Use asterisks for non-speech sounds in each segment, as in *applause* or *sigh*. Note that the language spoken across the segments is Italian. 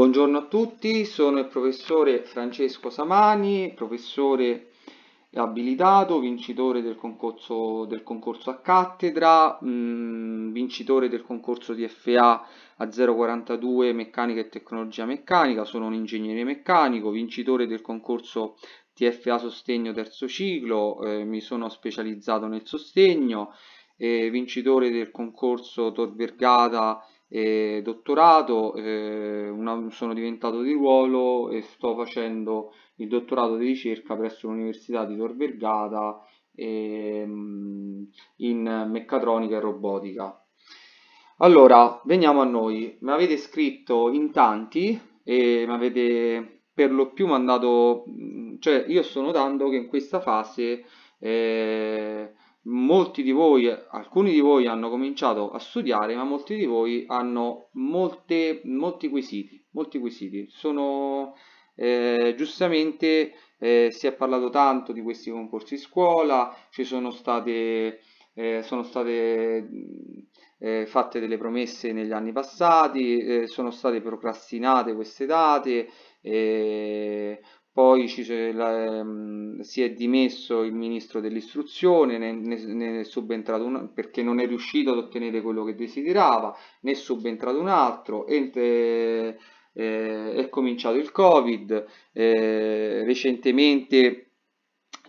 Buongiorno a tutti, sono il professore Francesco Samani, professore abilitato, vincitore del concorso, del concorso a cattedra, mh, mm, vincitore del concorso di FA a 042 Meccanica e Tecnologia Meccanica, sono un ingegnere meccanico, vincitore del concorso TFA Sostegno terzo ciclo, eh, mi sono specializzato nel sostegno, eh, vincitore del concorso Tor Vergata eh, dottorato, eh, una, sono diventato di ruolo e sto facendo il dottorato di ricerca presso l'Università di Tor Vergata ehm, in meccatronica e robotica. Allora, veniamo a noi. Mi avete scritto in tanti e mi avete per lo più mandato, cioè io sto notando che in questa fase eh, molti di voi, alcuni di voi hanno cominciato a studiare, ma molti di voi hanno molte, molti quesiti, molti quesiti. Sono eh, giustamente eh, si è parlato tanto di questi concorsi scuola, ci sono state, eh, sono state mm, eh, fatte delle promesse negli anni passati, eh, sono state procrastinate queste date, eh, poi ci, la, ehm, si è dimesso il ministro dell'istruzione, ne, ne, ne, è subentrato un perché non è riuscito ad ottenere quello che desiderava, ne è subentrato un altro, e, eh, è cominciato il Covid, eh, recentemente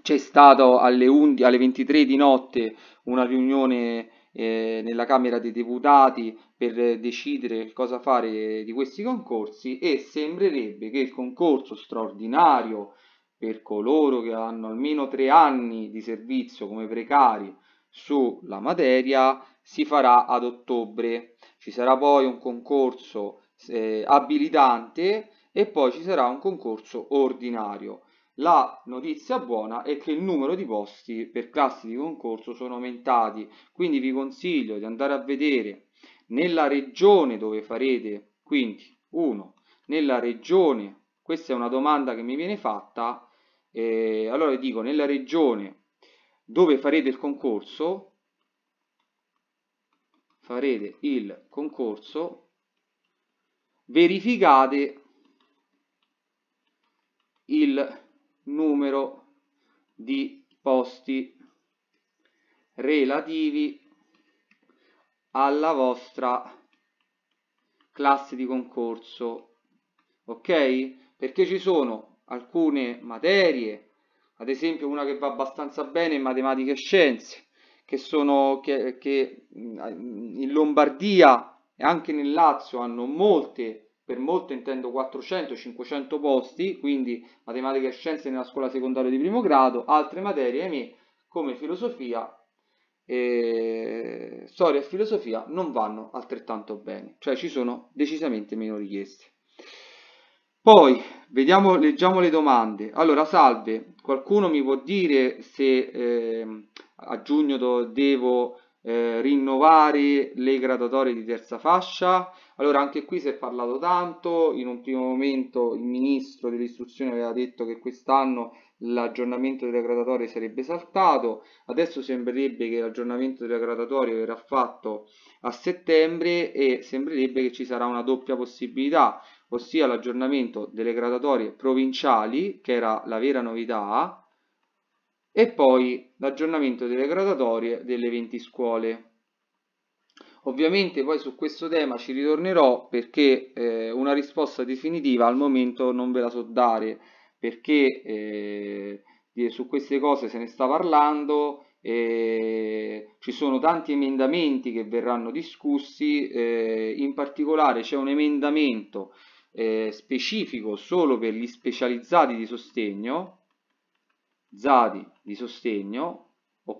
c'è stato alle, alle, 23 di notte una riunione eh, nella Camera dei Deputati per decidere cosa fare di questi concorsi e sembrerebbe che il concorso straordinario per coloro che hanno almeno tre anni di servizio come precari sulla materia si farà ad ottobre. Ci sarà poi un concorso eh, abilitante e poi ci sarà un concorso ordinario. La notizia buona è che il numero di posti per classi di concorso sono aumentati, quindi vi consiglio di andare a vedere nella regione dove farete, quindi 1, nella regione, questa è una domanda che mi viene fatta, eh, allora dico nella regione dove farete il concorso, farete il concorso, verificate il concorso, numero di posti relativi alla vostra classe di concorso ok perché ci sono alcune materie ad esempio una che va abbastanza bene in matematica e scienze che sono che, che in lombardia e anche nel lazio hanno molte per molte intendo 400-500 posti, quindi matematica e scienze nella scuola secondaria di primo grado, altre materie, ahimè, come filosofia, e storia e filosofia non vanno altrettanto bene, cioè ci sono decisamente meno richieste. Poi, vediamo, leggiamo le domande. Allora, salve, qualcuno mi può dire se eh, a giugno devo eh, rinnovare le gradatorie di terza fascia? Allora anche qui si è parlato tanto, in un primo momento il ministro dell'istruzione aveva detto che quest'anno l'aggiornamento delle gradatorie sarebbe saltato, adesso sembrerebbe che l'aggiornamento delle gradatorie verrà fatto a settembre e sembrerebbe che ci sarà una doppia possibilità, ossia l'aggiornamento delle gradatorie provinciali, che era la vera novità, e poi l'aggiornamento delle gradatorie delle 20 scuole. Ovviamente poi su questo tema ci ritornerò perché eh, una risposta definitiva al momento non ve la so dare perché eh, su queste cose se ne sta parlando, eh, ci sono tanti emendamenti che verranno discussi, eh, in particolare c'è un emendamento eh, specifico solo per gli specializzati di sostegno, ZADI di sostegno, o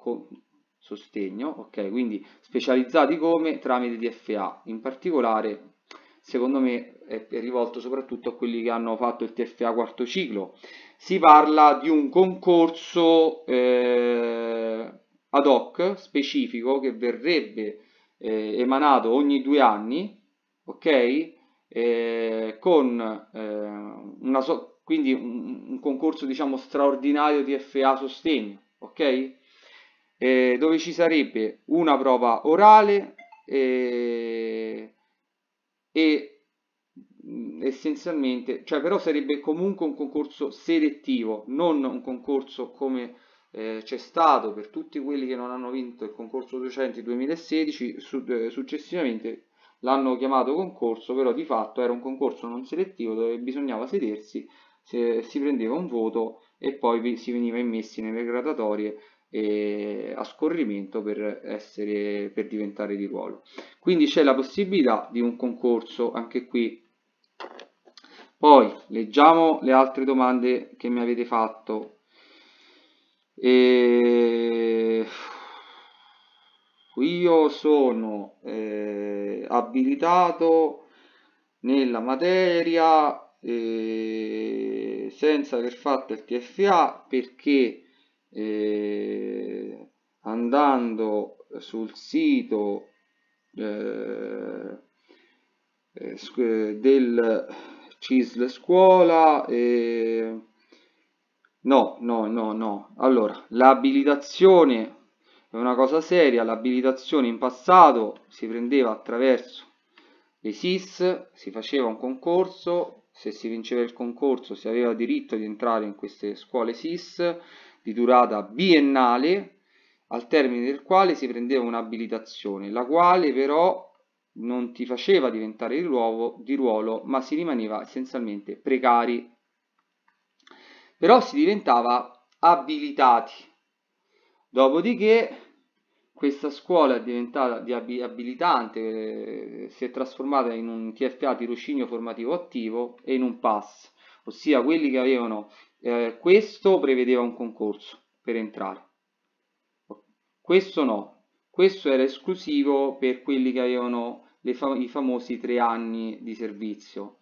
sostegno, ok? Quindi specializzati come tramite TFA, in particolare secondo me è, rivolto soprattutto a quelli che hanno fatto il TFA quarto ciclo. Si parla di un concorso eh, ad hoc specifico che verrebbe eh, emanato ogni due anni, ok? Eh, con eh, una so quindi un, un concorso diciamo straordinario TFA sostegno, ok? eh, dove ci sarebbe una prova orale eh, e mm, essenzialmente, cioè però sarebbe comunque un concorso selettivo, non un concorso come eh, c'è stato per tutti quelli che non hanno vinto il concorso docenti 2016, su, eh, successivamente l'hanno chiamato concorso, però di fatto era un concorso non selettivo dove bisognava sedersi, se, si prendeva un voto e poi vi, si veniva immessi nelle gradatorie eh, a scorrimento per, essere, per diventare di ruolo. Quindi c'è la possibilità di un concorso anche qui. Poi leggiamo le altre domande che mi avete fatto. E... Io sono eh, abilitato nella materia eh, senza aver fatto il TFA perché eh, andando sul sito eh, eh del CISL scuola eh, no no no no allora l'abilitazione è una cosa seria l'abilitazione in passato si prendeva attraverso le SIS si faceva un concorso se si vinceva il concorso si aveva diritto di entrare in queste scuole SIS di durata biennale al termine del quale si prendeva un'abilitazione, la quale però non ti faceva diventare di ruolo, di ruolo ma si rimaneva essenzialmente precari. Però si diventava abilitati. Dopodiché questa scuola è diventata di abilitante, eh, si è trasformata in un TFA tirocinio formativo attivo e in un PAS, ossia quelli che avevano eh, questo prevedeva un concorso per entrare questo no questo era esclusivo per quelli che avevano fam i famosi tre anni di servizio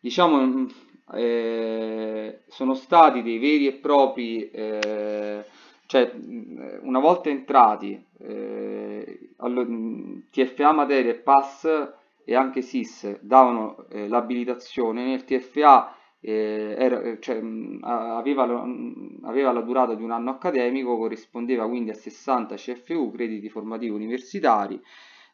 diciamo mm, eh, sono stati dei veri e propri eh, cioè mm, una volta entrati eh, mm, TFA materia e pass e anche SIS davano eh, l'abilitazione, nel TFA eh, era, eh, cioè, mh, aveva, mh, aveva, la durata di un anno accademico, corrispondeva quindi a 60 CFU, crediti formativi universitari,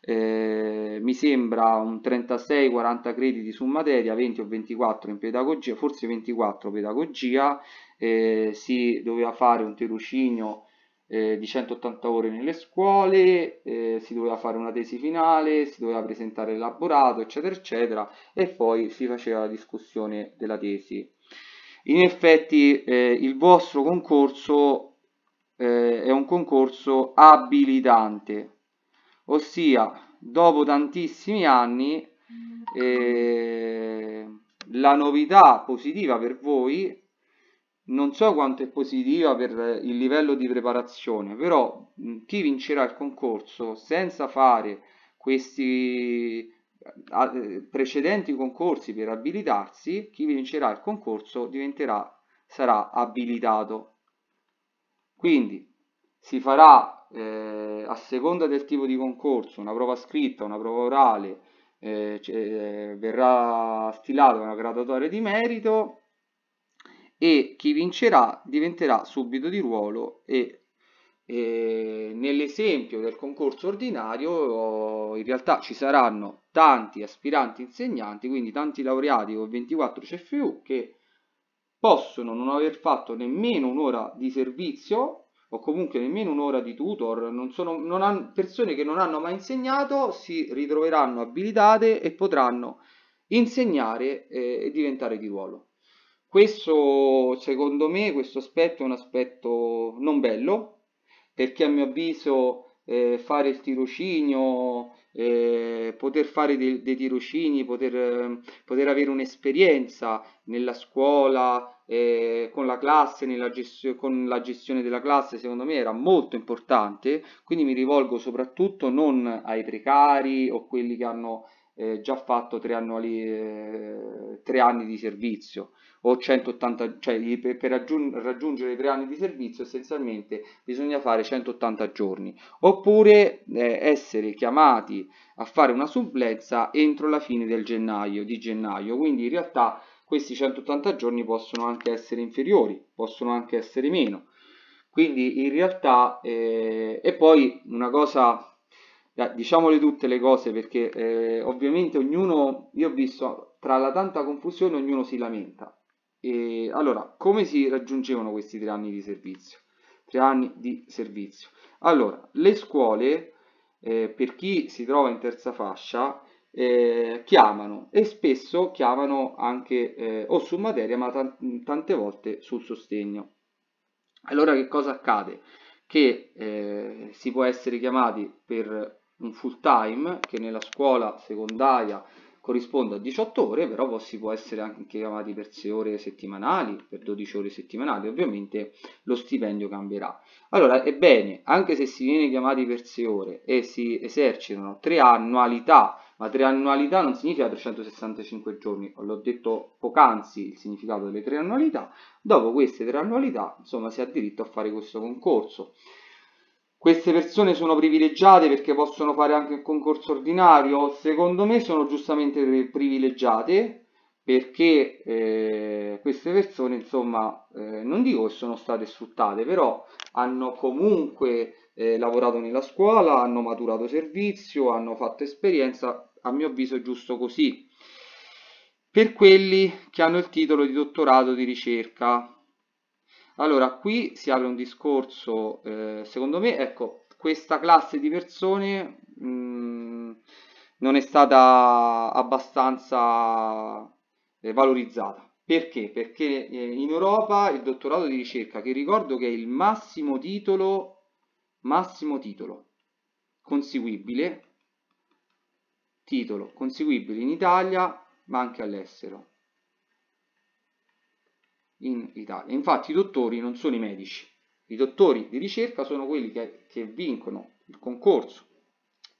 eh, mi sembra un 36-40 crediti su materia, 20 o 24 in pedagogia, forse 24 pedagogia, eh, si doveva fare un tirocinio eh, di 180 ore nelle scuole, eh, si doveva fare una tesi finale, si doveva presentare l'elaborato, eccetera, eccetera, e poi si faceva la discussione della tesi. In effetti eh, il vostro concorso eh, è un concorso abilitante, ossia dopo tantissimi anni eh, la novità positiva per voi non so quanto è positiva per il livello di preparazione, però chi vincerà il concorso senza fare questi eh, precedenti concorsi per abilitarsi, chi vincerà il concorso diventerà, sarà abilitato. Quindi si farà eh, a seconda del tipo di concorso una prova scritta, una prova orale, eh, eh verrà stilata una graduatoria di merito e chi vincerà diventerà subito di ruolo e, e nell'esempio del concorso ordinario oh, in realtà ci saranno tanti aspiranti insegnanti, quindi tanti laureati con 24 CFU che possono non aver fatto nemmeno un'ora di servizio o comunque nemmeno un'ora di tutor, non sono, non hanno, persone che non hanno mai insegnato si ritroveranno abilitate e potranno insegnare eh, e diventare di ruolo. Questo, secondo me, questo aspetto è un aspetto non bello, perché a mio avviso eh, fare il tirocinio, eh, poter fare dei, dei tirocini, poter, poter avere un'esperienza nella scuola, eh, con la classe, nella gestio, con la gestione della classe, secondo me era molto importante, quindi mi rivolgo soprattutto non ai precari o quelli che hanno eh, già fatto tre, annuali, eh, tre anni di servizio, o 180, cioè per, per raggiung raggiungere i tre anni di servizio essenzialmente bisogna fare 180 giorni, oppure eh, essere chiamati a fare una supplenza entro la fine del gennaio, di gennaio, quindi in realtà questi 180 giorni possono anche essere inferiori, possono anche essere meno. Quindi in realtà, eh, e poi una cosa, eh, diciamole tutte le cose perché eh, ovviamente ognuno, io ho visto tra la tanta confusione ognuno si lamenta. E, allora, come si raggiungevano questi tre anni di servizio? Tre anni di servizio. Allora, le scuole, eh, per chi si trova in terza fascia, eh, chiamano e spesso chiamano anche eh, o su materia ma tante volte sul sostegno. Allora che cosa accade? Che eh, si può essere chiamati per un full time che nella scuola secondaria corrisponde a 18 ore, però si può essere anche chiamati per 6 ore settimanali, per 12 ore settimanali, ovviamente lo stipendio cambierà. Allora, ebbene, anche se si viene chiamati per 6 ore e si esercitano 3 annualità, ma 3 annualità non significa 365 giorni, l'ho detto poc'anzi il significato delle 3 annualità, dopo queste 3 annualità, insomma, si ha diritto a fare questo concorso queste persone sono privilegiate perché possono fare anche un concorso ordinario? Secondo me sono giustamente privilegiate perché eh, queste persone, insomma, eh, non dico che sono state sfruttate, però hanno comunque eh, lavorato nella scuola, hanno maturato servizio, hanno fatto esperienza, a mio avviso è giusto così. Per quelli che hanno il titolo di dottorato di ricerca, allora, qui si apre un discorso, eh, secondo me, ecco, questa classe di persone mh, mm, non è stata abbastanza eh, valorizzata. Perché? Perché eh, in Europa il dottorato di ricerca, che ricordo che è il massimo titolo, massimo titolo conseguibile, titolo conseguibile in Italia ma anche all'estero in Italia. Infatti i dottori non sono i medici, i dottori di ricerca sono quelli che, che vincono il concorso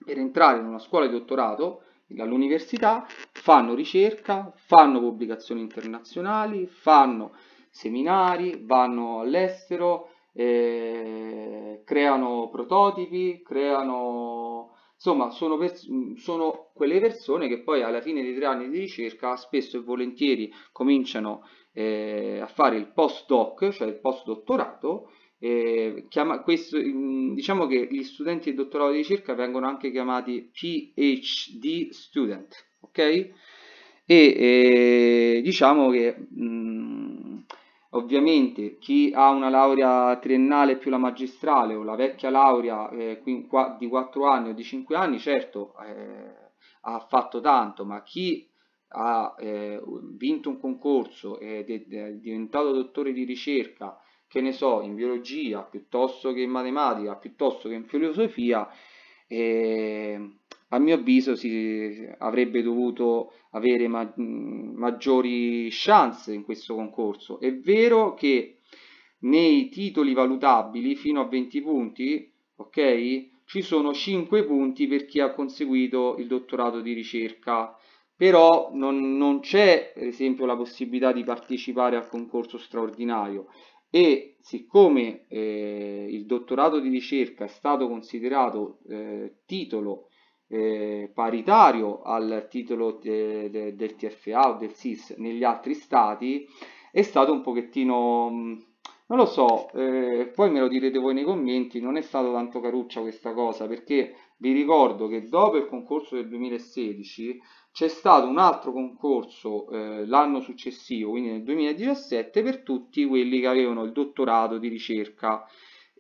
per entrare in una scuola di dottorato all'università, fanno ricerca, fanno pubblicazioni internazionali, fanno seminari, vanno all'estero, eh, creano prototipi, creano... Insomma, sono, sono quelle persone che poi alla fine dei tre anni di ricerca spesso e volentieri cominciano eh, a fare il postdoc, cioè il postdottorato, eh, chiama, questo, mm, diciamo che gli studenti di dottorato di ricerca vengono anche chiamati PhD student, ok? E eh, diciamo che mh, mm, ovviamente chi ha una laurea triennale più la magistrale o la vecchia laurea eh, di 4 anni o di 5 anni, certo eh, ha fatto tanto, ma chi ha eh, vinto un concorso ed è diventato dottore di ricerca, che ne so, in biologia piuttosto che in matematica, piuttosto che in filosofia, eh, a mio avviso si avrebbe dovuto avere ma maggiori chance in questo concorso. È vero che nei titoli valutabili fino a 20 punti, ok? Ci sono 5 punti per chi ha conseguito il dottorato di ricerca però non, non c'è per esempio la possibilità di partecipare al concorso straordinario e siccome eh, il dottorato di ricerca è stato considerato eh, titolo eh, paritario al titolo de, de, del TFA o del SIS negli altri stati è stato un pochettino mm, non lo so eh, poi me lo direte voi nei commenti non è stato tanto caruccia questa cosa perché vi ricordo che dopo il concorso del 2016 c'è stato un altro concorso eh, l'anno successivo, quindi nel 2017, per tutti quelli che avevano il dottorato di ricerca.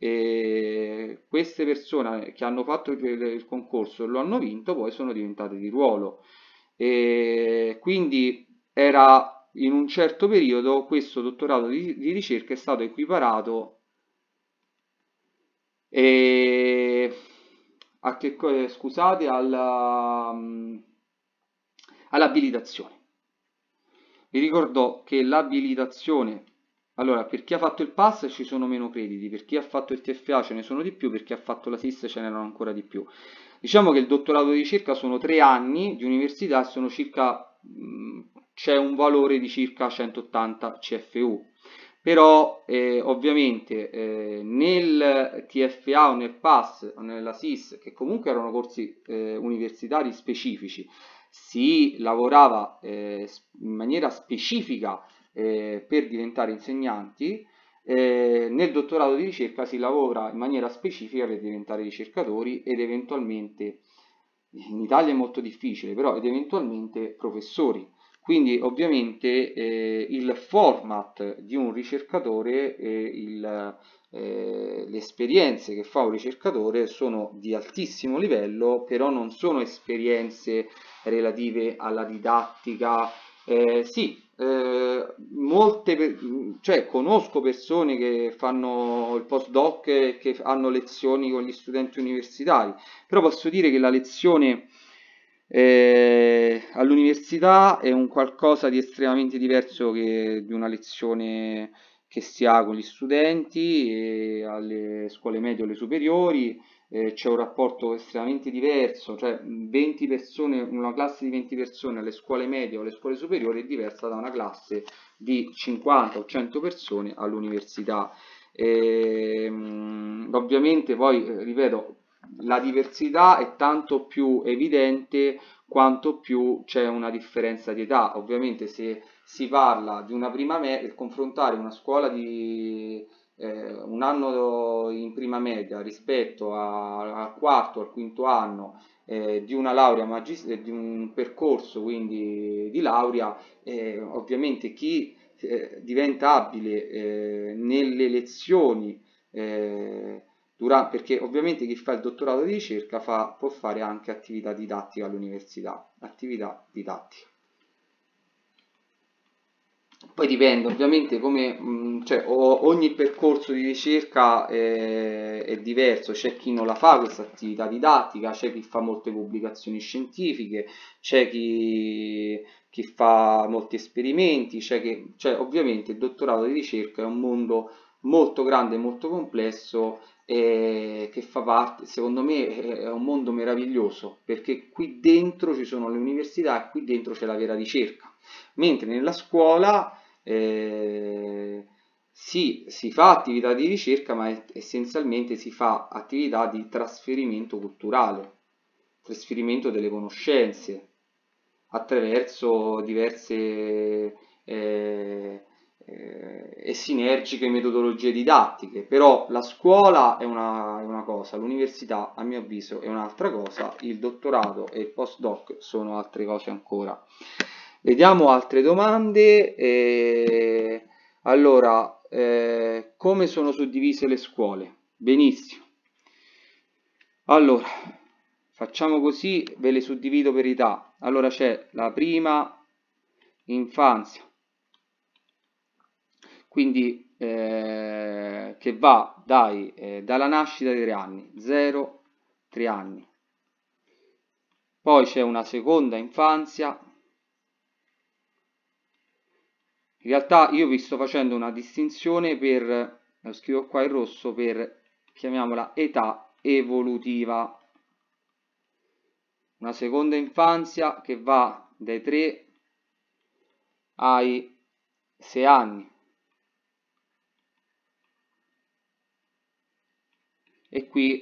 E queste persone che hanno fatto il, il concorso e lo hanno vinto poi sono diventate di ruolo. E quindi era in un certo periodo questo dottorato di, di ricerca è stato equiparato e a che cosa scusate alla all'abilitazione. Vi ricordo che l'abilitazione, allora per chi ha fatto il pass ci sono meno crediti, per chi ha fatto il TFA ce ne sono di più, per chi ha fatto la SIS ce n'erano ancora di più. Diciamo che il dottorato di ricerca sono tre anni di università, e sono circa c'è un valore di circa 180 CFU. Però eh, ovviamente eh, nel TFA o nel PAS o nella SIS, che comunque erano corsi eh, universitari specifici, si lavorava eh, in maniera specifica eh, per diventare insegnanti, eh, nel dottorato di ricerca si lavora in maniera specifica per diventare ricercatori ed eventualmente, in Italia è molto difficile, però ed eventualmente professori. Quindi ovviamente eh, il format di un ricercatore e eh, le esperienze che fa un ricercatore sono di altissimo livello, però non sono esperienze relative alla didattica. Eh, sì, eh, molte, cioè, conosco persone che fanno il postdoc e che hanno lezioni con gli studenti universitari, però posso dire che la lezione eh, all'università è un qualcosa di estremamente diverso che di una lezione che si ha con gli studenti alle scuole medie o le superiori eh, c'è un rapporto estremamente diverso, cioè 20 persone, una classe di 20 persone alle scuole medie o alle scuole superiori è diversa da una classe di 50 o 100 persone all'università. Ehm, ovviamente poi, eh, ripeto, la diversità è tanto più evidente quanto più c'è una differenza di età. Ovviamente se si parla di una prima media, confrontare una scuola di eh, un anno in prima media rispetto a, al quarto, al quinto anno eh, di una laurea magistrale, eh, di un percorso quindi di laurea, eh, ovviamente chi eh, diventa abile eh, nelle lezioni eh, Durante, perché ovviamente chi fa il dottorato di ricerca fa, può fare anche attività didattica all'università, attività didattica. Poi dipende, ovviamente come, mm, cioè, ogni percorso di ricerca è, eh, è diverso, c'è chi non la fa questa attività didattica, c'è chi fa molte pubblicazioni scientifiche, c'è chi, chi, fa molti esperimenti, c'è chi, cioè, ovviamente il dottorato di ricerca è un mondo molto grande, molto complesso eh, che fa parte, secondo me è un mondo meraviglioso perché qui dentro ci sono le università e qui dentro c'è la vera ricerca, mentre nella scuola eh, sì, si fa attività di ricerca ma essenzialmente si fa attività di trasferimento culturale, trasferimento delle conoscenze attraverso diverse... Eh, eh, e sinergiche metodologie didattiche, però la scuola è una, è una cosa, l'università a mio avviso è un'altra cosa, il dottorato e il postdoc sono altre cose ancora. Vediamo altre domande. Eh, allora, eh, come sono suddivise le scuole? Benissimo. Allora, facciamo così, ve le suddivido per età. Allora c'è la prima infanzia, quindi eh, che va dai, eh, dalla nascita dei tre anni, 0, 3 anni. Poi c'è una seconda infanzia. In realtà io vi sto facendo una distinzione per, lo scrivo qua in rosso, per, chiamiamola, età evolutiva. Una seconda infanzia che va dai 3 ai 6 anni e qui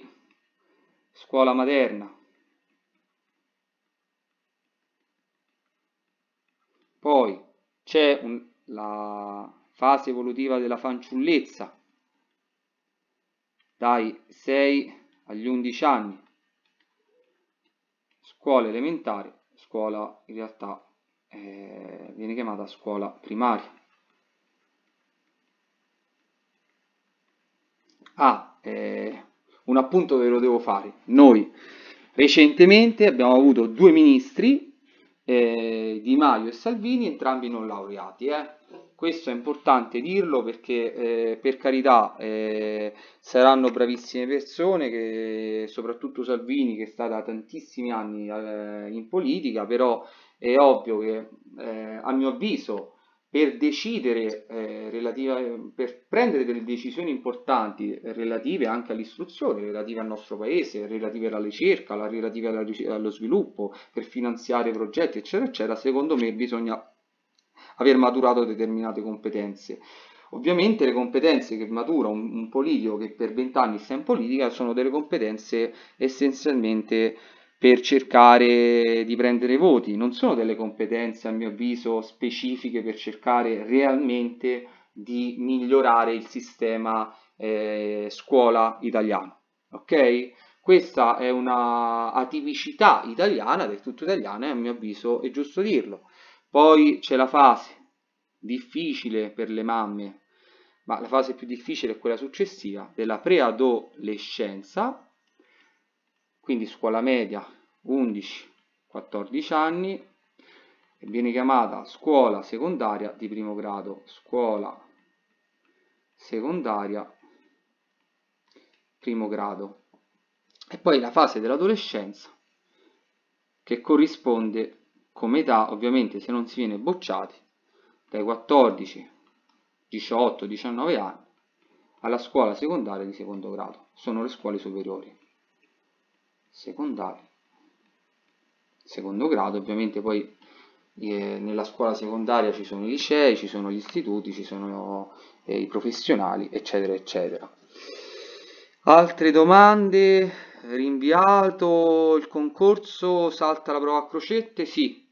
scuola materna. Poi c'è la fase evolutiva della fanciullezza, dai 6 agli 11 anni, scuola elementare, scuola in realtà eh, viene chiamata scuola primaria. Ah, eh, appunto ve lo devo fare. Noi recentemente abbiamo avuto due ministri, eh, Di Maio e Salvini, entrambi non laureati. Eh. Questo è importante dirlo perché eh, per carità eh, saranno bravissime persone, che, soprattutto Salvini che sta da tantissimi anni eh, in politica, però è ovvio che eh, a mio avviso per decidere eh, relativa, eh, per prendere delle decisioni importanti eh, relative anche all'istruzione, relative al nostro paese, relative alla ricerca, alla, relative alla, allo sviluppo, per finanziare progetti, eccetera, eccetera, secondo me bisogna aver maturato determinate competenze. Ovviamente le competenze che matura un, un politico che per vent'anni sta in politica sono delle competenze essenzialmente per cercare di prendere voti, non sono delle competenze a mio avviso specifiche per cercare realmente di migliorare il sistema eh, scuola italiano, ok? Questa è una atipicità italiana, del tutto italiana, e a mio avviso è giusto dirlo. Poi c'è la fase difficile per le mamme, ma la fase più difficile è quella successiva, della preadolescenza, quindi scuola media 11-14 anni e viene chiamata scuola secondaria di primo grado, scuola secondaria primo grado. E poi la fase dell'adolescenza che corrisponde come età, ovviamente se non si viene bocciati, dai 14, 18, 19 anni alla scuola secondaria di secondo grado. Sono le scuole superiori secondaria secondo grado ovviamente poi eh, nella scuola secondaria ci sono i licei ci sono gli istituti ci sono eh, i professionali eccetera eccetera altre domande rinviato il concorso salta la prova a crocette sì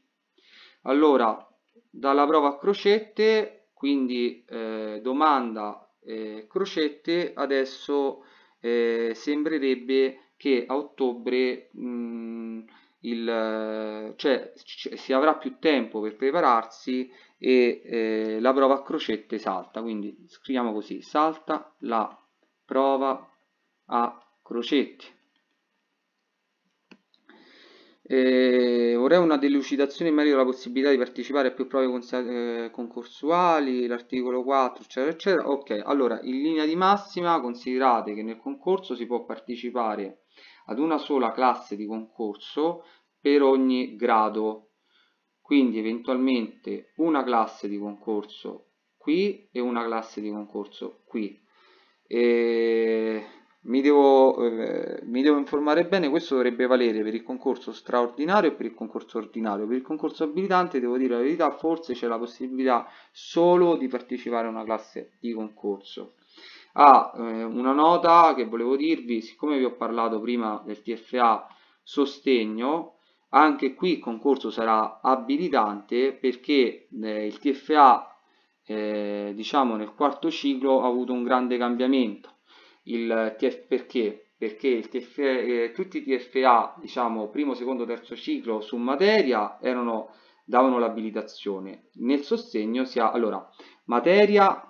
allora dalla prova a crocette quindi eh, domanda eh, crocette adesso eh, sembrerebbe che a ottobre mh, il, cioè, si avrà più tempo per prepararsi e eh, la prova a crocette salta, quindi scriviamo così, salta la prova a crocette. Eh, vorrei una delucidazione in merito alla possibilità di partecipare a più prove eh, concorsuali, l'articolo 4, eccetera, eccetera. Ok, allora in linea di massima considerate che nel concorso si può partecipare ad una sola classe di concorso per ogni grado quindi eventualmente una classe di concorso qui e una classe di concorso qui e mi, devo, eh, mi devo informare bene questo dovrebbe valere per il concorso straordinario e per il concorso ordinario per il concorso abilitante devo dire la verità forse c'è la possibilità solo di partecipare a una classe di concorso Ah, eh, una nota che volevo dirvi, siccome vi ho parlato prima del TFA sostegno, anche qui il concorso sarà abilitante perché eh, il TFA eh, diciamo nel quarto ciclo ha avuto un grande cambiamento. Il TF, perché? perché il TFA, eh, tutti i TFA, diciamo, primo, secondo, terzo ciclo su materia erano, davano l'abilitazione. Nel sostegno si ha, allora, materia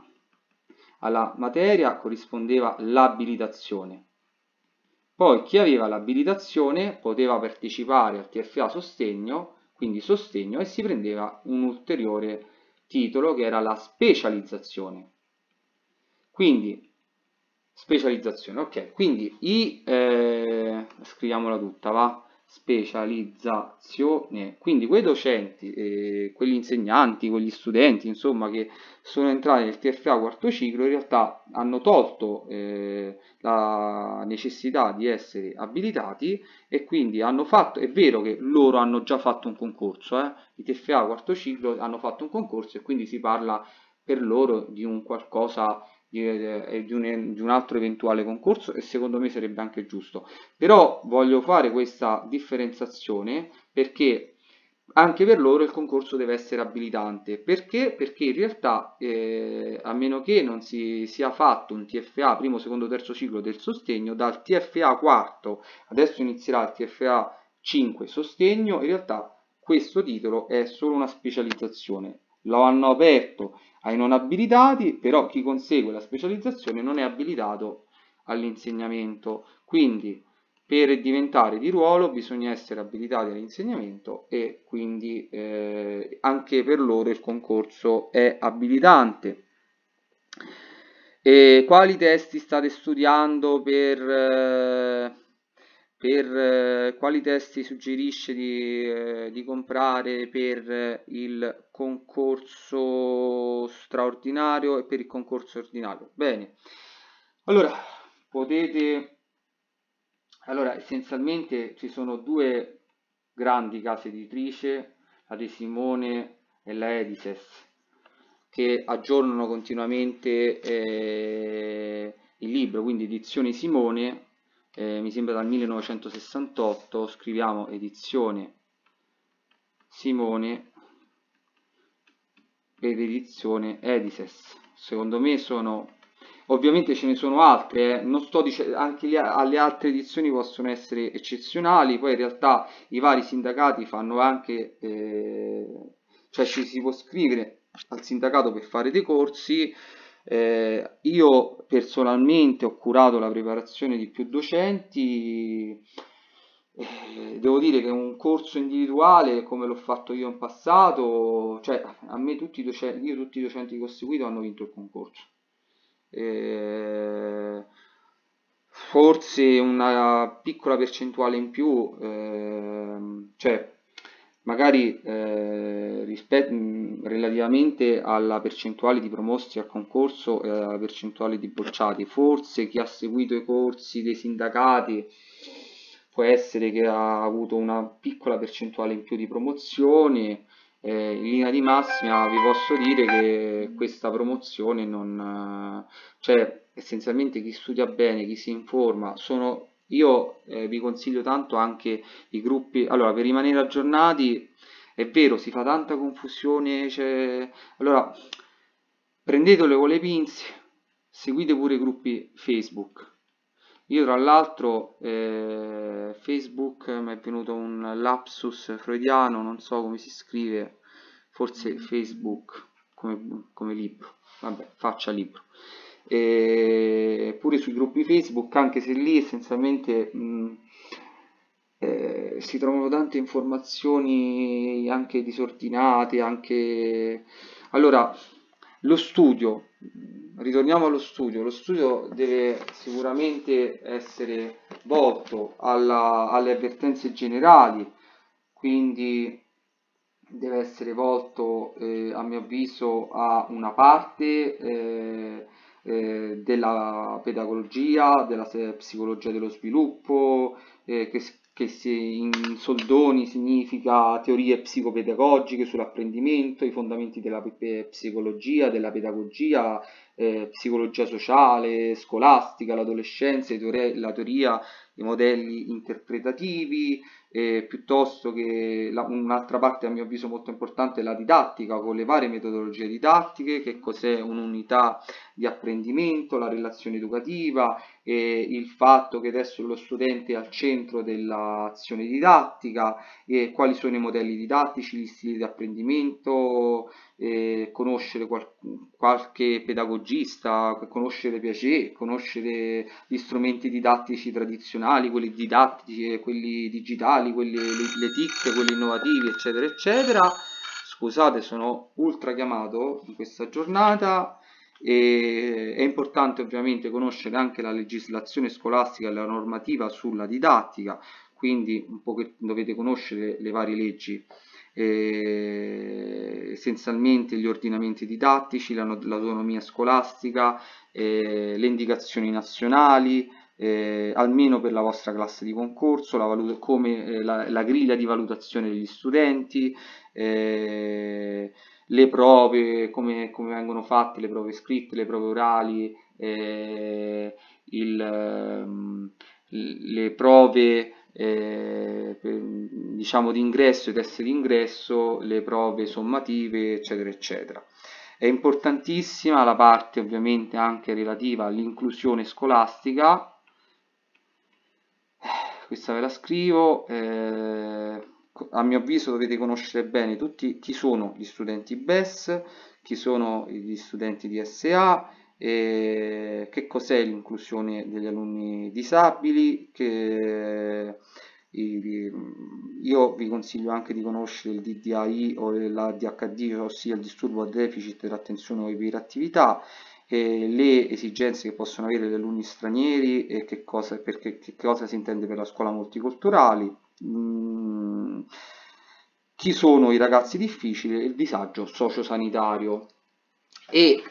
alla materia corrispondeva l'abilitazione. Poi chi aveva l'abilitazione poteva partecipare al TFA sostegno, quindi sostegno, e si prendeva un ulteriore titolo che era la specializzazione. Quindi, specializzazione, ok, quindi i, eh, scriviamola tutta, va, specializzazione. Quindi quei docenti, eh, quegli insegnanti, quegli studenti, insomma, che sono entrati nel TFA quarto ciclo, in realtà hanno tolto eh, la necessità di essere abilitati e quindi hanno fatto, è vero che loro hanno già fatto un concorso, eh? i TFA quarto ciclo hanno fatto un concorso e quindi si parla per loro di un qualcosa di, eh, di, un, di un altro eventuale concorso e secondo me sarebbe anche giusto. Però voglio fare questa differenziazione perché anche per loro il concorso deve essere abilitante perché perché in realtà eh, a meno che non si sia fatto un TFA primo secondo terzo ciclo del sostegno dal TFA quarto adesso inizierà il TFA 5 sostegno in realtà questo titolo è solo una specializzazione lo hanno aperto ai non abilitati, però chi consegue la specializzazione non è abilitato all'insegnamento. Quindi per diventare di ruolo bisogna essere abilitati all'insegnamento e quindi eh, anche per loro il concorso è abilitante. E quali testi state studiando per... Eh, per eh, quali testi suggerisce di, eh, di comprare per il concorso straordinario e per il concorso ordinario. Bene, allora potete, allora essenzialmente ci sono due grandi case editrice, la De Simone e la Edices, che aggiornano continuamente eh, il libro, quindi edizioni Simone eh, mi sembra dal 1968, scriviamo edizione Simone ed edizione Edises. Secondo me sono ovviamente ce ne sono altre, eh. non sto dicendo anche le, alle altre edizioni possono essere eccezionali, poi in realtà i vari sindacati fanno anche eh, cioè ci si può scrivere al sindacato per fare dei corsi eh, io personalmente ho curato la preparazione di più docenti, eh, devo dire che un corso individuale come l'ho fatto io in passato, cioè a me tutti i docenti, io tutti i docenti che ho seguito hanno vinto il concorso. Eh, forse una piccola percentuale in più, ehm, cioè magari eh, rispetto, mm, relativamente alla percentuale di promossi al concorso e alla percentuale di bocciati. Forse chi ha seguito i corsi dei sindacati può essere che ha avuto una piccola percentuale in più di promozioni. Eh, in linea di massima vi posso dire che questa promozione non... cioè essenzialmente chi studia bene, chi si informa, sono io eh, vi consiglio tanto anche i gruppi allora per rimanere aggiornati è vero si fa tanta confusione cioè... allora prendetele con le pinze seguite pure i gruppi facebook io tra l'altro eh, facebook mi è venuto un lapsus freudiano non so come si scrive forse mm. facebook come, come libro vabbè faccia libro pure sui gruppi Facebook, anche se lì essenzialmente mh, eh, si trovano tante informazioni anche disordinate, anche... Allora, lo studio, ritorniamo allo studio, lo studio deve sicuramente essere volto alla, alle avvertenze generali, quindi deve essere volto eh, a mio avviso a una parte eh, eh, della pedagogia, della psicologia dello sviluppo, eh, che, che in soldoni significa teorie psicopedagogiche sull'apprendimento, i fondamenti della eh, psicologia, della pedagogia, eh, psicologia sociale, scolastica, l'adolescenza, la teoria, i modelli interpretativi, eh, piuttosto che un'altra parte a mio avviso molto importante è la didattica con le varie metodologie didattiche, che cos'è un'unità di apprendimento, la relazione educativa, eh, il fatto che adesso lo studente è al centro dell'azione didattica, quali sono i modelli didattici, gli stili di apprendimento, eh, conoscere qual qualche pedagogista, conoscere Piaget, conoscere gli strumenti didattici tradizionali, quelli didattici, eh, quelli digitali, quelli, le, le TIC, quelli innovativi, eccetera, eccetera. Scusate, sono ultra chiamato in questa giornata. E è importante ovviamente conoscere anche la legislazione scolastica e la normativa sulla didattica, quindi un po' che dovete conoscere le varie leggi eh, essenzialmente gli ordinamenti didattici, l'autonomia scolastica, eh, le indicazioni nazionali, eh, almeno per la vostra classe di concorso, la come eh, la, la, griglia di valutazione degli studenti, eh, le prove, come, come, vengono fatte, le prove scritte, le prove orali, eh, il, ehm, le prove eh, diciamo di ingresso, e test di ingresso, le prove sommative, eccetera, eccetera. È importantissima la parte ovviamente anche relativa all'inclusione scolastica, questa ve la scrivo, eh, a mio avviso dovete conoscere bene tutti chi sono gli studenti BES, chi sono gli studenti di SA, eh, che cos'è l'inclusione degli alunni disabili, che io vi consiglio anche di conoscere il DDAI o la DHD, ossia il disturbo a deficit dell'attenzione o iperattività, eh, le esigenze che possono avere gli alunni stranieri e che cosa, perché, che cosa si intende per la scuola multiculturale, mm, chi sono i ragazzi difficili e il disagio sociosanitario. E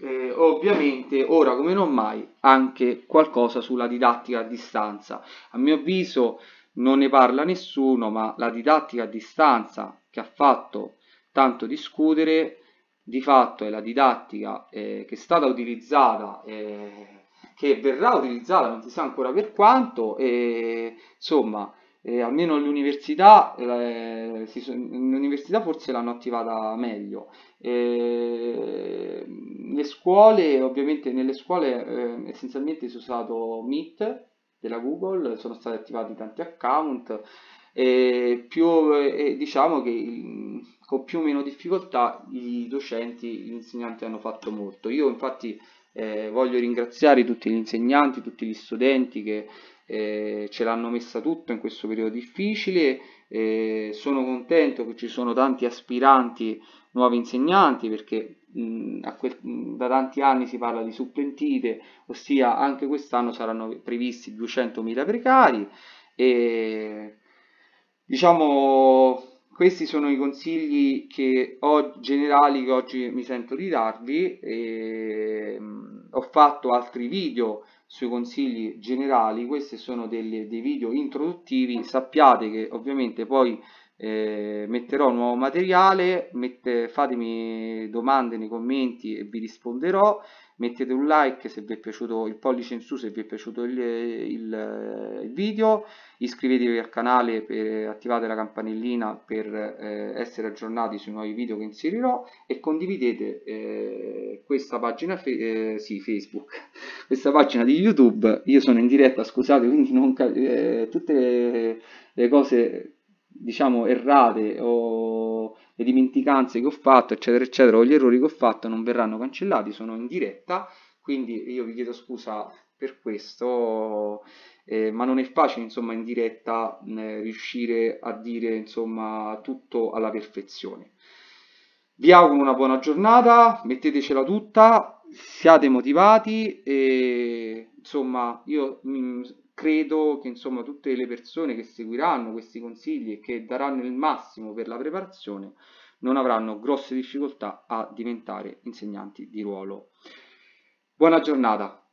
eh, ovviamente ora come non mai anche qualcosa sulla didattica a distanza. A mio avviso non ne parla nessuno, ma la didattica a distanza che ha fatto tanto discutere di fatto è la didattica eh, che è stata utilizzata eh, che verrà utilizzata non si sa ancora per quanto e insomma e almeno l'università, eh, l'università forse l'hanno attivata meglio. E le scuole, ovviamente nelle scuole eh, essenzialmente si è usato Meet della Google, sono stati attivati tanti account e più, eh, diciamo che il, mm, con più o meno difficoltà i docenti, gli insegnanti hanno fatto molto. Io infatti eh, voglio ringraziare tutti gli insegnanti, tutti gli studenti che eh, ce l'hanno messa tutta in questo periodo difficile, eh, sono contento che ci sono tanti aspiranti nuovi insegnanti perché mh, quel, mh, da tanti anni si parla di supplentite, ossia anche quest'anno saranno previsti 200.000 precari e diciamo questi sono i consigli che ho, generali che oggi mi sento di darvi. E, mh, ho fatto altri video sui consigli generali, questi sono delle, dei video introduttivi, sappiate che ovviamente poi eh, metterò nuovo materiale mette, fatemi domande nei commenti e vi risponderò mettete un like se vi è piaciuto il pollice in su se vi è piaciuto il, il, il video iscrivetevi al canale per, attivate la campanellina per eh, essere aggiornati sui nuovi video che inserirò e condividete eh, questa pagina fe eh, sì, facebook *laughs* questa pagina di youtube io sono in diretta scusate quindi non eh, tutte le cose diciamo errate o le dimenticanze che ho fatto eccetera eccetera o gli errori che ho fatto non verranno cancellati sono in diretta quindi io vi chiedo scusa per questo eh, ma non è facile insomma in diretta eh, riuscire a dire insomma tutto alla perfezione vi auguro una buona giornata mettetecela tutta siate motivati e insomma io mi credo che insomma tutte le persone che seguiranno questi consigli e che daranno il massimo per la preparazione non avranno grosse difficoltà a diventare insegnanti di ruolo. Buona giornata!